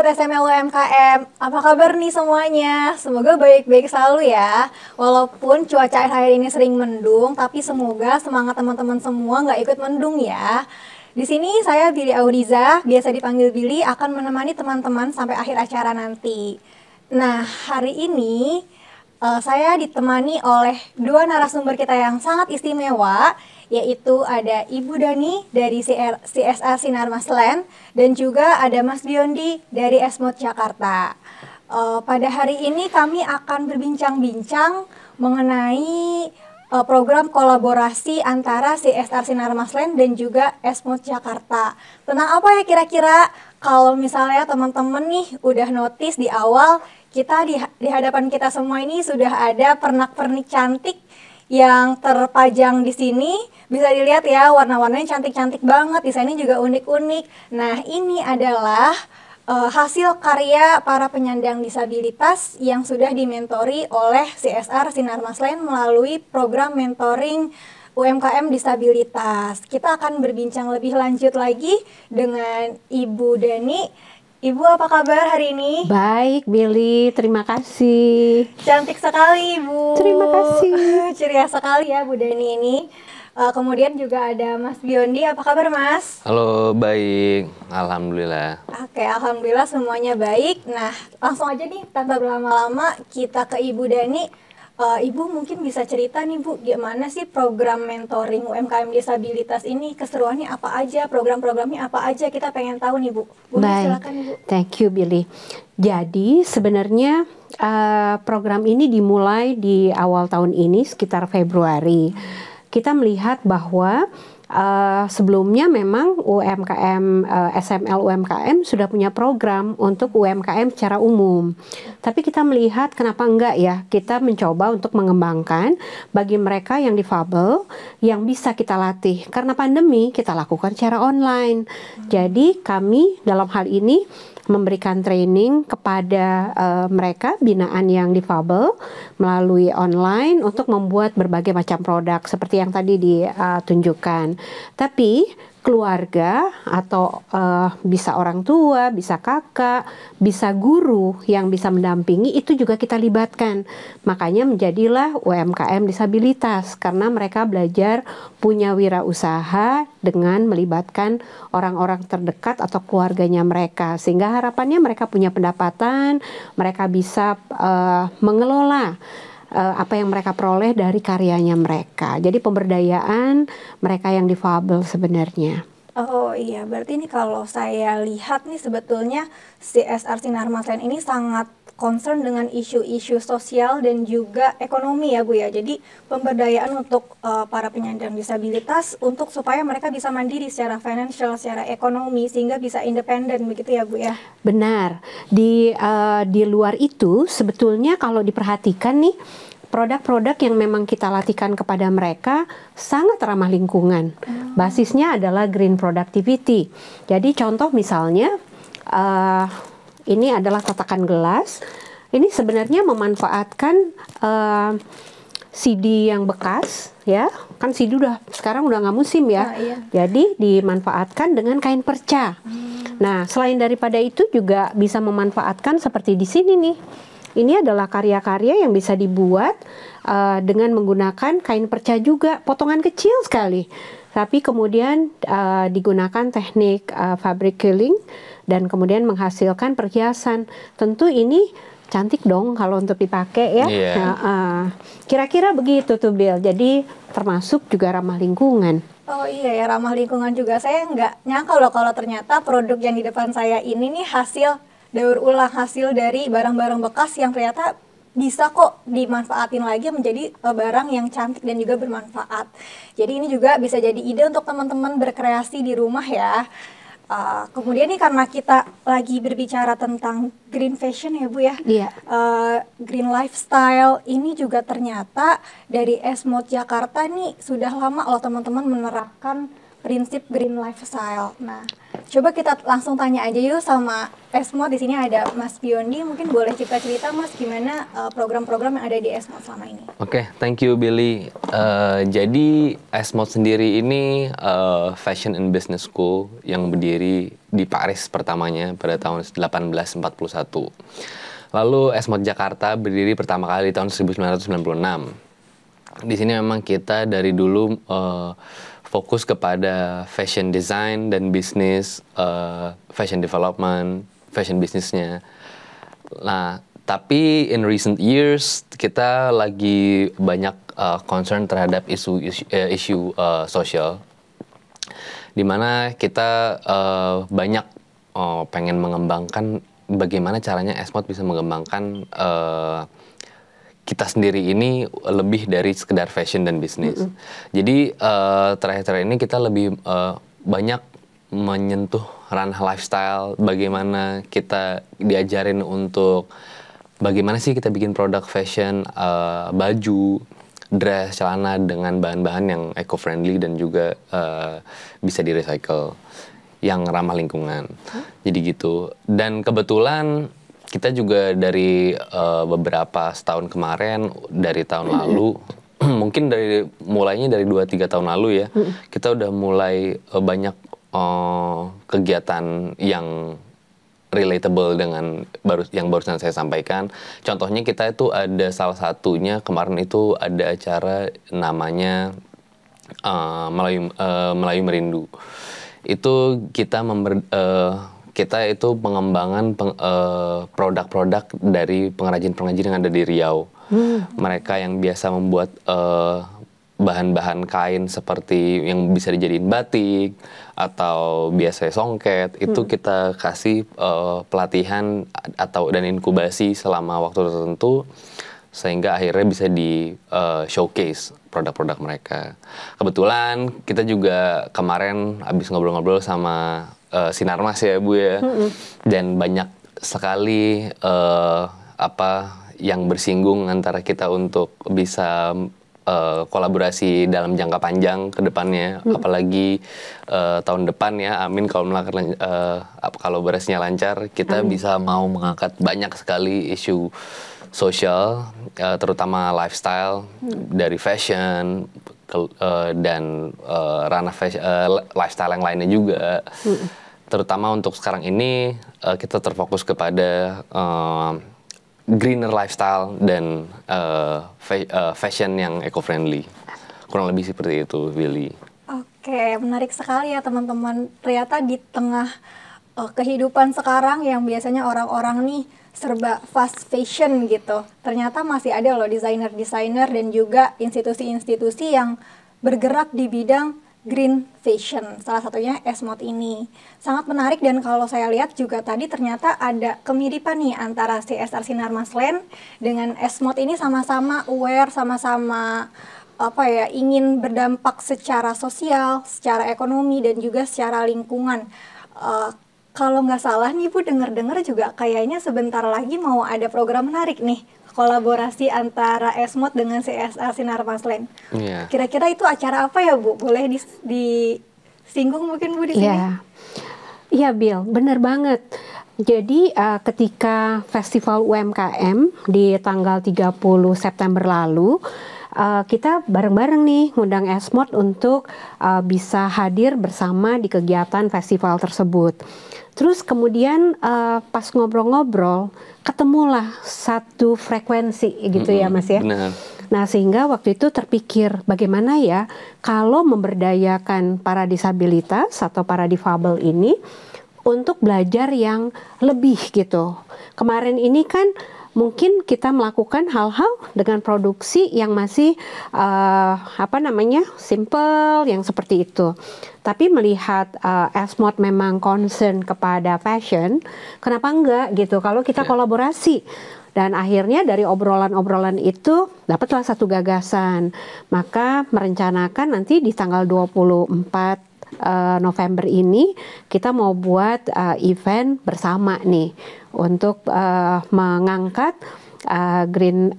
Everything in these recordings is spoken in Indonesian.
Sobat SML UMKM, apa kabar nih semuanya? Semoga baik-baik selalu ya. Walaupun cuaca akhir ini sering mendung, tapi semoga semangat teman-teman semua nggak ikut mendung ya. Di sini saya Billy Audiza, biasa dipanggil Billy, akan menemani teman-teman sampai akhir acara nanti. Nah, hari ini uh, saya ditemani oleh dua narasumber kita yang sangat istimewa, yaitu ada Ibu Dani dari CSR Sinar Maslen dan juga ada Mas Biondi dari Esmod Jakarta. Uh, pada hari ini kami akan berbincang-bincang mengenai uh, program kolaborasi antara CSR Sinar Maslen dan juga Esmod Jakarta. Tentang apa ya kira-kira kalau misalnya teman-teman nih udah notice di awal kita di, di hadapan kita semua ini sudah ada pernak-pernik cantik yang terpajang di sini bisa dilihat ya warna-warnanya cantik-cantik banget desainnya juga unik-unik nah ini adalah uh, hasil karya para penyandang disabilitas yang sudah dimentori oleh CSR Sinar Maslen melalui program mentoring UMKM disabilitas. Kita akan berbincang lebih lanjut lagi dengan Ibu Dani Ibu apa kabar hari ini? Baik Billy, terima kasih Cantik sekali Ibu Terima kasih Ceria sekali ya Bu Dani ini uh, Kemudian juga ada Mas Biondi, apa kabar Mas? Halo, baik Alhamdulillah Oke, Alhamdulillah semuanya baik Nah, langsung aja nih tanpa berlama-lama kita ke Ibu Dani Uh, Ibu mungkin bisa cerita nih Bu, gimana sih program mentoring UMKM disabilitas ini keseruannya apa aja, program-programnya apa aja, kita pengen tahu nih Bu. Bu Baik. silakan Ibu. Thank you Billy. Jadi sebenarnya uh, program ini dimulai di awal tahun ini sekitar Februari. Kita melihat bahwa uh, sebelumnya memang UMKM uh, eh, SML UMKM sudah punya program untuk UMKM secara umum. Tapi kita melihat kenapa enggak ya kita mencoba untuk mengembangkan bagi mereka yang difabel yang bisa kita latih karena pandemi kita lakukan secara online. Jadi kami dalam hal ini memberikan training kepada uh, mereka binaan yang difabel melalui online untuk membuat berbagai macam produk seperti yang tadi ditunjukkan. Tapi keluarga atau uh, bisa orang tua, bisa kakak, bisa guru yang bisa mendampingi itu juga kita libatkan. Makanya menjadilah UMKM disabilitas karena mereka belajar punya wirausaha dengan melibatkan orang-orang terdekat atau keluarganya mereka sehingga harapannya mereka punya pendapatan, mereka bisa uh, mengelola uh, apa yang mereka peroleh dari karyanya mereka. Jadi pemberdayaan mereka yang difabel sebenarnya. Oh iya, berarti ini kalau saya lihat nih sebetulnya CSR Sinar Maslen ini sangat concern dengan isu-isu sosial dan juga ekonomi ya Bu ya. Jadi pemberdayaan untuk uh, para penyandang disabilitas untuk supaya mereka bisa mandiri secara financial, secara ekonomi sehingga bisa independen begitu ya Bu ya. Benar. Di uh, di luar itu sebetulnya kalau diperhatikan nih produk-produk yang memang kita latihkan kepada mereka sangat ramah lingkungan. Hmm. Basisnya adalah green productivity. Jadi contoh misalnya uh, ini adalah tatakan gelas. Ini sebenarnya memanfaatkan uh, eh, CD yang bekas ya kan CD udah sekarang udah nggak musim ya nah, iya. jadi dimanfaatkan dengan kain perca hmm. nah selain daripada itu juga bisa memanfaatkan seperti di sini nih ini adalah karya-karya yang bisa dibuat uh, dengan menggunakan kain perca juga potongan kecil sekali tapi kemudian uh, digunakan teknik uh, fabric killing dan kemudian menghasilkan perhiasan. Tentu ini cantik dong kalau untuk dipakai ya. Iya. Kira-kira yeah. uh, begitu tuh Bill. Jadi termasuk juga ramah lingkungan. Oh iya ya ramah lingkungan juga. Saya nggak nyangka loh kalau ternyata produk yang di depan saya ini nih hasil daur ulang hasil dari barang-barang bekas yang ternyata bisa kok dimanfaatin lagi menjadi eh, barang yang cantik dan juga bermanfaat. Jadi ini juga bisa jadi ide untuk teman-teman berkreasi di rumah ya. Uh, kemudian nih karena kita lagi berbicara tentang green fashion ya Bu ya, yeah. Iya. uh, green lifestyle ini juga ternyata dari Esmod Jakarta nih sudah lama loh teman-teman menerapkan prinsip green lifestyle. Nah, coba kita langsung tanya aja yuk sama Esmo eh, di sini ada Mas Biondi. Mungkin boleh cerita-cerita Mas gimana eh, program-program uh, yang ada di Esmo selama ini. Oke, okay, thank you Billy. Uh, jadi Esmo sendiri ini uh, Fashion and Business School yang berdiri di Paris pertamanya pada tahun 1841. Lalu Esmod Jakarta berdiri pertama kali tahun 1996. Di sini memang kita dari dulu uh, fokus kepada fashion design dan bisnis, uh, fashion development, fashion bisnisnya. Nah, tapi in recent years kita lagi banyak uh, concern terhadap isu isu, uh, isu uh, sosial, kita uh, banyak uh, pengen mengembangkan bagaimana caranya Esmod bisa mengembangkan uh, kita sendiri ini lebih dari sekedar fashion dan bisnis. Mm -hmm. Jadi terakhir terakhir-terakhir ini kita lebih uh, banyak menyentuh ranah lifestyle, bagaimana kita diajarin untuk bagaimana sih kita bikin produk fashion, uh, baju, dress, celana dengan bahan-bahan yang eco-friendly dan juga uh, bisa di-recycle, yang ramah lingkungan. Huh? Jadi gitu. Dan kebetulan kita juga dari uh, beberapa setahun kemarin dari tahun mm -hmm. lalu mungkin dari mulainya dari 2 3 tahun lalu ya mm -hmm. kita udah mulai uh, banyak uh, kegiatan yang relatable dengan baru yang barusan saya sampaikan. Contohnya kita itu ada salah satunya kemarin itu ada acara namanya uh, Melayu uh, Melayu Merindu. Itu kita member, uh, kita itu pengembangan peng, uh, produk-produk dari pengrajin-pengrajin yang ada di Riau. Hmm. Mereka yang biasa membuat bahan eh, bahan-bahan kain seperti yang bisa dijadiin batik atau biasa songket itu hmm. kita kasih uh, pelatihan atau dan inkubasi selama waktu tertentu sehingga akhirnya bisa di uh, showcase produk-produk mereka. Kebetulan kita juga kemarin habis ngobrol-ngobrol sama uh, eh, sinarmas ya bu ya mm-hmm. dan banyak sekali uh, apa yang bersinggung antara kita untuk bisa uh, kolaborasi dalam jangka panjang ke depannya mm-hmm. apalagi uh, tahun depan ya amin kalau melakukan uh, beresnya lancar kita amin. Mm. bisa mau mengangkat banyak sekali isu sosial uh, terutama lifestyle mm-hmm. dari fashion uh, dan uh, ranah uh, lifestyle yang lainnya juga. Hmm. Terutama untuk sekarang ini uh, kita terfokus kepada uh, greener lifestyle dan uh, fa uh, fashion yang eco friendly. Kurang lebih seperti itu, Willy. Oke, menarik sekali ya teman-teman. Ternyata di tengah uh, kehidupan sekarang yang biasanya orang-orang nih serba fast fashion gitu. Ternyata masih ada loh desainer-desainer dan juga institusi-institusi yang bergerak di bidang green fashion. Salah satunya Esmod ini. Sangat menarik dan kalau saya lihat juga tadi ternyata ada kemiripan nih antara CSR Sinar Maslen dengan Esmod ini sama-sama aware, sama-sama apa ya ingin berdampak secara sosial, secara ekonomi dan juga secara lingkungan. Uh, kalau nggak salah nih Bu dengar-dengar juga kayaknya sebentar lagi mau ada program menarik nih kolaborasi antara Esmod dengan CSA Sinar Maslen. Iya. Kira-kira itu acara apa ya Bu? Boleh di, di mungkin Bu di iya. sini? Iya, yeah. Bill, benar banget. Jadi uh, ketika Festival UMKM di tanggal 30 September lalu uh, kita bareng-bareng nih ngundang Esmod untuk uh, bisa hadir bersama di kegiatan festival tersebut. Terus kemudian uh, pas ngobrol-ngobrol ketemulah satu frekuensi gitu mm -hmm, ya Mas ya. Benar. Nah, sehingga waktu itu terpikir bagaimana ya kalau memberdayakan para disabilitas atau para difabel ini untuk belajar yang lebih gitu. Kemarin ini kan mungkin kita melakukan hal-hal dengan produksi yang masih uh, apa namanya simple yang seperti itu. Tapi melihat uh, eh, Esmod memang concern kepada fashion, kenapa enggak gitu? Kalau kita yeah. kolaborasi dan akhirnya dari obrolan-obrolan itu dapatlah satu gagasan. Maka merencanakan nanti di tanggal 24 uh, November ini kita mau buat uh, event bersama nih untuk uh, mengangkat uh, green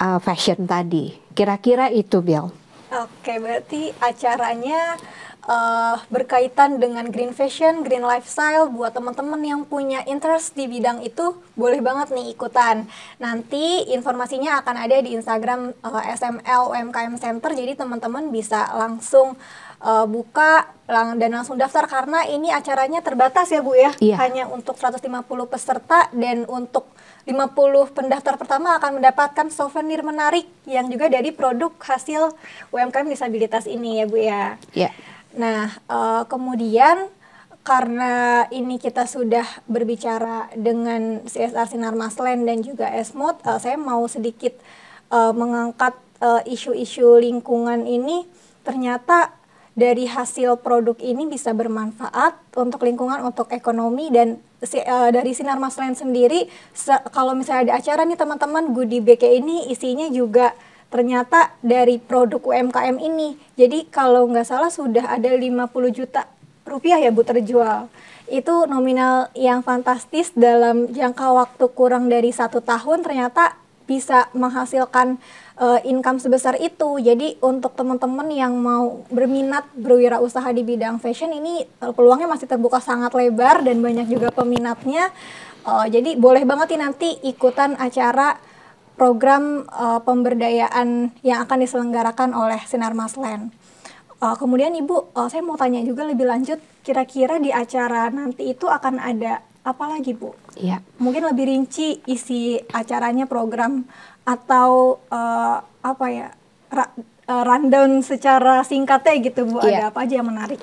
uh, fashion tadi. Kira-kira itu, Bill. Oke, berarti acaranya uh, berkaitan dengan green fashion, green lifestyle buat teman-teman yang punya interest di bidang itu boleh banget nih ikutan. Nanti informasinya akan ada di Instagram uh, SML UMKM Center jadi teman-teman bisa langsung uh, buka lang dan langsung daftar karena ini acaranya terbatas ya Bu ya. Iya. Hanya untuk 150 peserta dan untuk 50 pendaftar pertama akan mendapatkan souvenir menarik yang juga dari produk hasil UMKM disabilitas ini ya Bu ya. Iya. Nah, uh, kemudian karena ini kita sudah berbicara dengan CSR Sinar Maslen dan juga Esmod, uh, saya mau sedikit uh, mengangkat isu-isu uh, isu -isu lingkungan ini. Ternyata dari hasil produk ini bisa bermanfaat untuk lingkungan, untuk ekonomi dan si, uh, dari Sinar Mas lain sendiri se kalau misalnya ada acara nih teman-teman Goodie bag ini isinya juga ternyata dari produk UMKM ini. Jadi kalau nggak salah sudah ada 50 juta rupiah ya Bu terjual. Itu nominal yang fantastis dalam jangka waktu kurang dari satu tahun ternyata bisa menghasilkan uh, income sebesar itu. Jadi untuk teman-teman yang mau berminat berwirausaha di bidang fashion ini peluangnya masih terbuka sangat lebar dan banyak juga peminatnya. Uh, jadi boleh banget nih nanti ikutan acara program uh, pemberdayaan yang akan diselenggarakan oleh Sinar Maslen. Uh, kemudian Ibu, uh, saya mau tanya juga lebih lanjut, kira-kira di acara nanti itu akan ada apalagi Bu? Iya. Mungkin lebih rinci isi acaranya, program atau uh, apa ya ra, uh, rundown secara singkatnya gitu Bu. Iya. Ada apa aja yang menarik?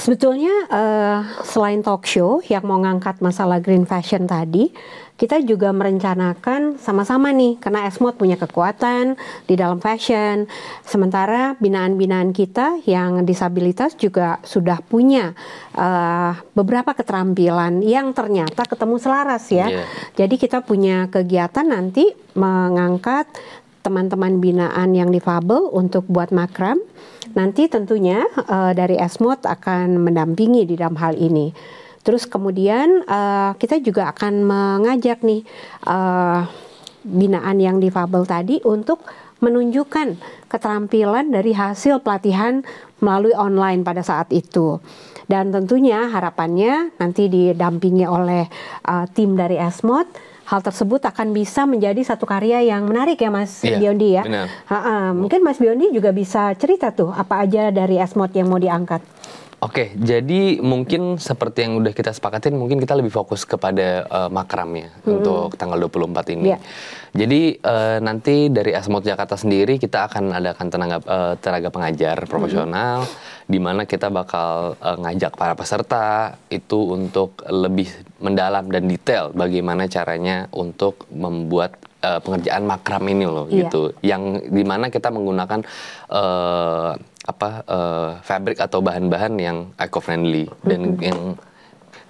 Sebetulnya uh, selain talk show yang mau ngangkat masalah green fashion tadi, kita juga merencanakan sama-sama nih karena Esmod punya kekuatan di dalam fashion. Sementara binaan-binaan kita yang disabilitas juga sudah punya uh, beberapa keterampilan yang ternyata ketemu selaras ya. Yeah. Jadi kita punya kegiatan nanti mengangkat teman-teman binaan yang difabel untuk buat makram. Nanti tentunya uh, dari Esmod akan mendampingi di dalam hal ini. Terus kemudian uh, kita juga akan mengajak nih uh, binaan yang difabel tadi untuk menunjukkan keterampilan dari hasil pelatihan melalui online pada saat itu. Dan tentunya harapannya nanti didampingi oleh uh, tim dari Esmod hal tersebut akan bisa menjadi satu karya yang menarik ya Mas yeah, Biondi ya. Ha -ha. Mungkin Mas Biondi juga bisa cerita tuh apa aja dari Esmod yang mau diangkat. Oke, jadi mungkin seperti yang udah kita sepakatin, mungkin kita lebih fokus kepada uh, eh, makram ya hmm. untuk tanggal 24 ini. Yeah. Jadi uh, nanti dari Asmod Jakarta sendiri kita akan adakan tenaga uh, tenaga pengajar hmm. profesional hmm. di mana kita bakal uh, ngajak para peserta itu untuk lebih mendalam dan detail bagaimana caranya untuk membuat uh, pengerjaan makram ini loh yeah. gitu. Yang di mana kita menggunakan uh, apa uh, fabric atau bahan-bahan yang eco friendly mm -hmm. dan yang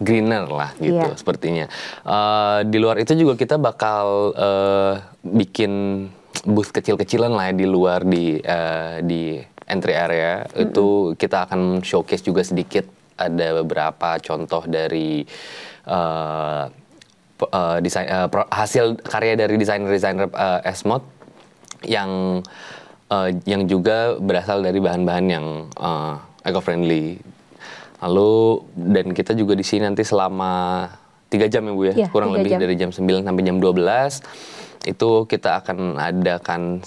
greener lah gitu yeah. sepertinya. Uh, di luar itu juga kita bakal uh, bikin booth kecil-kecilan lah ya, di luar di uh, di entry area mm -hmm. itu kita akan showcase juga sedikit ada beberapa contoh dari uh, uh, desain uh, hasil karya dari desainer-desainer uh, Esmod yang uh, yang juga berasal dari bahan-bahan yang uh, eco-friendly. Lalu dan kita juga di sini nanti selama tiga jam ya Bu ya, ya kurang lebih jam. dari jam 9 sampai jam 12 itu kita akan adakan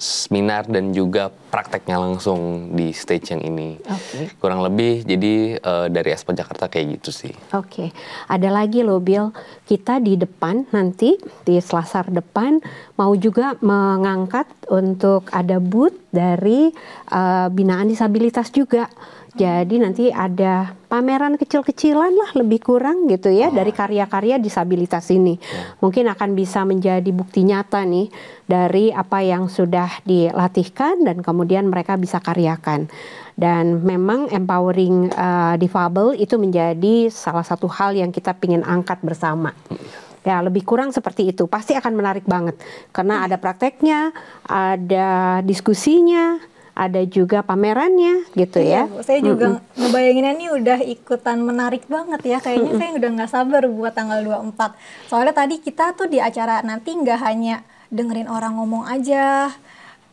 seminar dan juga prakteknya langsung di stage yang ini. Okay. Kurang lebih jadi uh, dari Espo Jakarta kayak gitu sih. Oke, okay. ada lagi loh Bill, kita di depan nanti di selasar depan mau juga mengangkat untuk ada booth dari uh, binaan disabilitas juga. Jadi nanti ada pameran kecil-kecilan lah lebih kurang gitu ya oh. dari karya-karya disabilitas ini. Ya. Mungkin akan bisa menjadi bukti nyata nih dari apa yang sudah dilatihkan dan kemudian mereka bisa karyakan. Dan memang empowering uh, difabel itu menjadi salah satu hal yang kita ingin angkat bersama. Hmm. Ya, lebih kurang seperti itu. Pasti akan menarik banget karena hmm. ada prakteknya, ada diskusinya, ada juga pamerannya gitu iya, ya. Saya juga mm -mm. ngebayanginnya ini udah ikutan menarik banget ya. Kayaknya mm -mm. saya udah nggak sabar buat tanggal 24. Soalnya tadi kita tuh di acara nanti nggak hanya dengerin orang ngomong aja,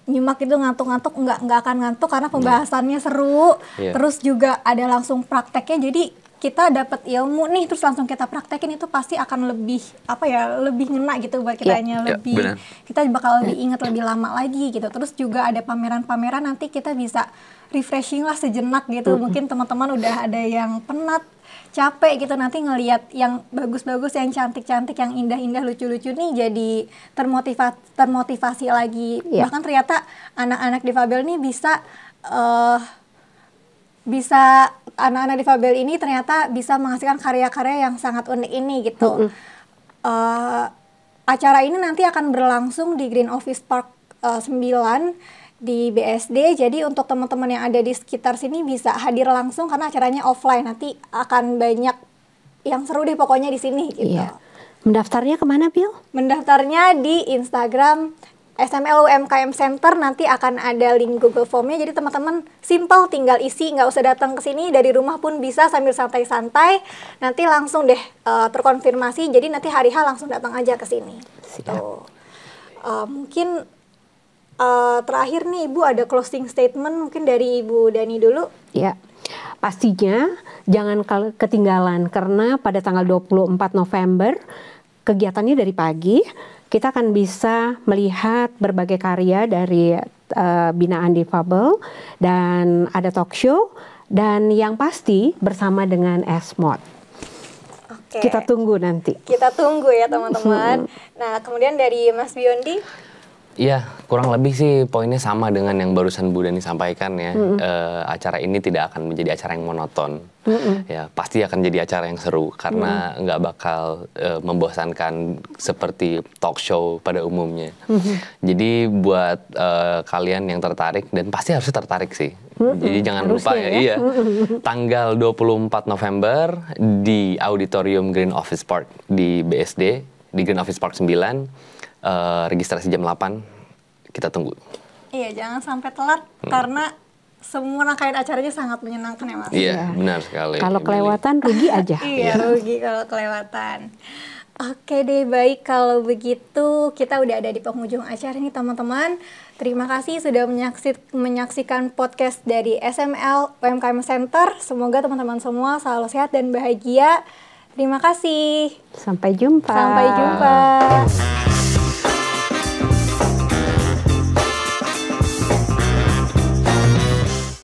nyimak itu ngantuk-ngantuk nggak nggak akan ngantuk karena pembahasannya seru yeah. terus juga ada langsung prakteknya jadi kita dapat ilmu nih terus langsung kita praktekin itu pasti akan lebih apa ya lebih ngena gitu buat kita yeah, iya, lebih yeah, kita bakal lebih ingat lebih lama lagi gitu terus juga ada pameran-pameran nanti kita bisa refreshing lah sejenak gitu mungkin teman-teman udah ada yang penat capek gitu nanti ngelihat yang bagus-bagus yang cantik-cantik yang indah-indah lucu-lucu nih jadi termotivasi termotivasi lagi yeah. bahkan ternyata anak-anak difabel nih bisa uh, bisa anak-anak difabel ini ternyata bisa menghasilkan karya-karya yang sangat unik ini gitu. Mm -hmm. uh, acara ini nanti akan berlangsung di Green Office Park uh, eh, 9 di BSD. Jadi untuk teman-teman yang ada di sekitar sini bisa hadir langsung karena acaranya offline. Nanti akan banyak yang seru deh pokoknya di sini gitu. Iya. Mendaftarnya kemana, Bill? Mendaftarnya di Instagram SML e UMKM Center nanti akan ada link Google Formnya jadi teman-teman simple tinggal isi nggak usah datang ke sini dari rumah pun bisa sambil santai-santai nanti langsung deh uh, terkonfirmasi jadi nanti hari H langsung datang aja ke sini gitu. uh, mungkin uh, terakhir nih Ibu ada closing statement mungkin dari Ibu Dani dulu ya pastinya jangan ketinggalan karena pada tanggal 24 November kegiatannya dari pagi kita akan bisa melihat berbagai karya dari uh, binaan difabel dan ada talk show dan yang pasti bersama dengan Esmod. Oke. Kita tunggu nanti. Kita tunggu ya teman-teman. nah, kemudian dari Mas Biondi Iya, kurang lebih sih poinnya sama dengan yang barusan Bu Dani sampaikan ya. Mm -hmm. e, acara ini tidak akan menjadi acara yang monoton. Mm -hmm. Ya, pasti akan jadi acara yang seru karena mm -hmm. bakal e, membosankan seperti talk show pada umumnya. Mm -hmm. Jadi buat e, kalian yang tertarik dan pasti harus tertarik sih. Mm -hmm. Jadi jangan Harus lupa ya, ya. Iya. Mm -hmm. Tanggal 24 November di Auditorium Green Office Park di BSD di Green Office Park 9 Eh, registrasi jam 8 kita tunggu. Iya, jangan sampai telat hmm. karena semua rangkaian acaranya sangat menyenangkan ya Mas. Iya, benar sekali. Kalau kelewatan rugi aja. Iya, iya, rugi kalau kelewatan. Oke deh, baik kalau begitu kita udah ada di penghujung acara ini, teman-teman. Terima kasih sudah menyaksikan podcast dari SML UMKM Center. Semoga teman-teman semua selalu sehat dan bahagia. Terima kasih. Sampai jumpa. Sampai jumpa.